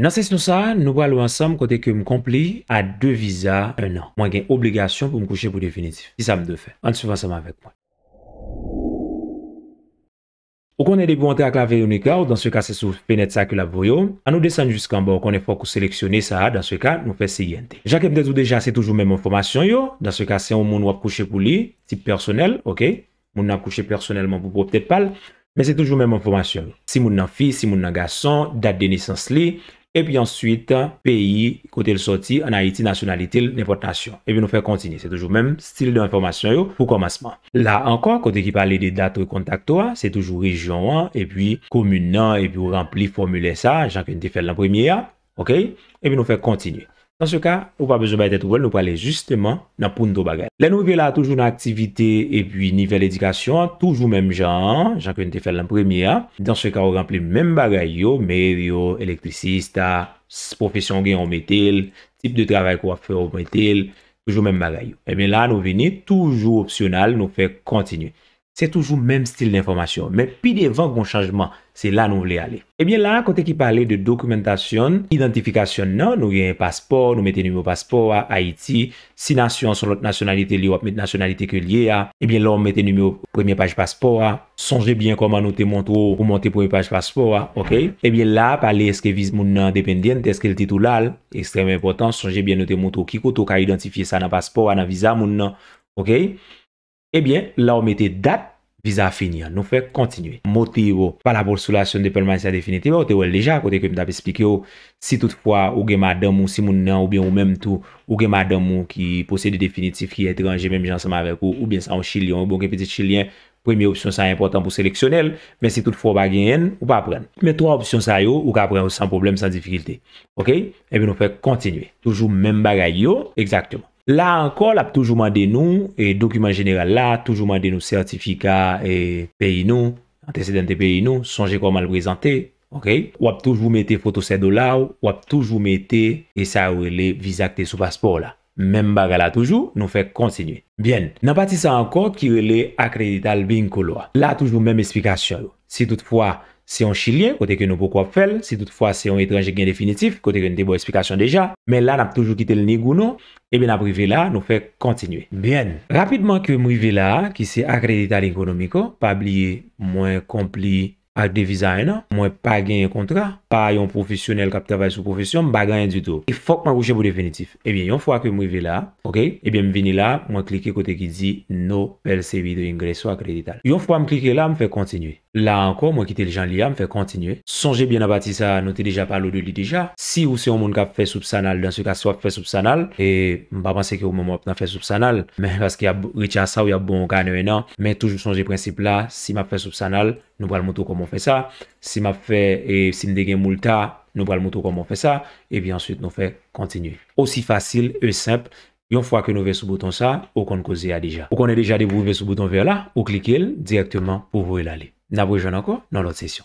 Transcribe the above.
Nan se si nou sa, nou balou ansam kote ke m kompli a 2 viza 1 an. Mwen gen obligasyon pou m kouche pou definitif. Si sa m defen. An soufansanman vek mwen. Ou konen debou ante ak la veyo nika ou dans se ka se sou fenet sa ke la voyo, an nou desen jusqu'an ba ou konen fok ou seleksyone sa a dans se ka nou fe si yente. Ja ke m detou deja se toujou men mou fomasyon yo, dans se ka se yon moun wap kouche pou li, tip personel, ok, moun nan kouche personelman pou pou ptet pal, men se toujou men mou fomasyon yo. Si moun nan fi, si moun nan gason, date de nisans li, Et puis ensuite, pays, côté le sorti, en Haïti, nationalité, n'importe nation. Et puis nous faisons continuer. C'est toujours le même style d'information pour commencement. Là encore, côté qui parle des dates de contact, c'est toujours région, hein, et puis commune, hein, et puis rempli formulaire ça, J'en ai fait la première. OK? Et puis nous faisons continuer. Dans se ka, ou pa bezou ba ete trouvel, nou pa ale justeman nan poun do bagay. Le nou ve la toujou nan aktivite e pi nivel edikasyon, toujou menm jan, jan kwen te fel nan premye a. Dans se ka ou rample menm bagay yo, mer yo, elektrisista, profesyon gen yo metel, tip de travay kwa fe yo metel, toujou menm bagay yo. E eh men la nou veni toujou opsyonal nou fe kontinye. Se toujou mèm stil d'informasyon. Mè pi dè yon vang moun chanjman. Se la nou vle ale. E eh bie la, kote ki pale de dokumentasyon, identifikasyon non, eh eh nan, nou yon paspor, nou mette nime ou paspor a Haiti, si nasyon son lote nasyonalite li wap mette nasyonalite ke liye a, e bie la ou mette nime ou premye paj paspor a, sonje bie koman nou te montrou pou montre premye paj paspor a, ok? E bie la, pale eske viz moun nan dependyente, eske l titou lal, ekstrem important, sonje bie nou te montrou kiko tou ka identifiye sa nan paspor a, nan vizan moun nan, Ebyen, la ou mette dat vis-à-finir. Nou fèk kontinuye. Motivo, pa la borsolasyon depelmanisya definitivè, ou te wèl leja, kote kem tap espik yo, si toutfwa ou gen madamou, si moun nan, ou bien ou menm tou, ou gen madamou ki pose de definitivè ki etre anje menm jansama vek ou, ou bien san ou chilyon, ou bon gen petit chilyen, premiye opsyon sa yon important pou seleksyonel, men si toutfwa bagyen, ou pa pren. Men 3 opsyon sa yo, ou ka pren, ou san problem, san difikilite. Ok? Ebyen nou fèk kontinuye. Toujou menm bagay yo, ex Là encore, a toujours demandé nous, et document général là, toujours demandé nous certificat et pays nous, antécédent de pays nous, songez comment mal présenter, ok? Ou a toujours mettez photo ces dollars, ou a toujours mettez et ça où les visa sous passeport là. Même chose là toujours, nous fait continuer. Bien, n'a pas ça encore qui est accrédité à Là toujours même explication. Si toutefois, si on Chilien, côté que nous pouvons faire. Si toutefois c'est un étranger qui définitif, côté que une bonne explication déjà. Mais là, nous avons toujours quitté le Nigouno. Et eh bien, après là, nous fait continuer. Bien. Rapidement que nous là, qui c'est accrédité à l'économique, pas oublier moins compli à designer moi pas un contrat pas un professionnel qui travaille la profession n'ai pas gagné du tout il e faut que moi roche pour définitif Eh bien une fois que moi vais là OK et eh bien suis viens là moi cliquer côté qui dit no pel de ingresso acreditar une fois que je cliquer là me fais continuer là encore moi quitter les gens Li me fais continuer songez bien à bâtir ça nous déjà par l'eau de déjà si ou si un monde qui fait subsanal, dans ce cas soit fait sous et pense pas penser que au moment fait sous mais parce qu'il y a Richard ça ou il y a bon gagner mais toujours songez principe là si m'a fait sous nous le moto comment on fait ça. Si m'a fait et si me dégaine multa, nous le moto comment on fait ça et puis ensuite nous fait continuer. Aussi facile et simple. Une fois que nous avons ce bouton ça, on qu'on causer déjà. On connaît e déjà débrouiller ce bouton vers là, ou cliquez directement pour vous e aller. N'a rejoignons encore dans l'autre session.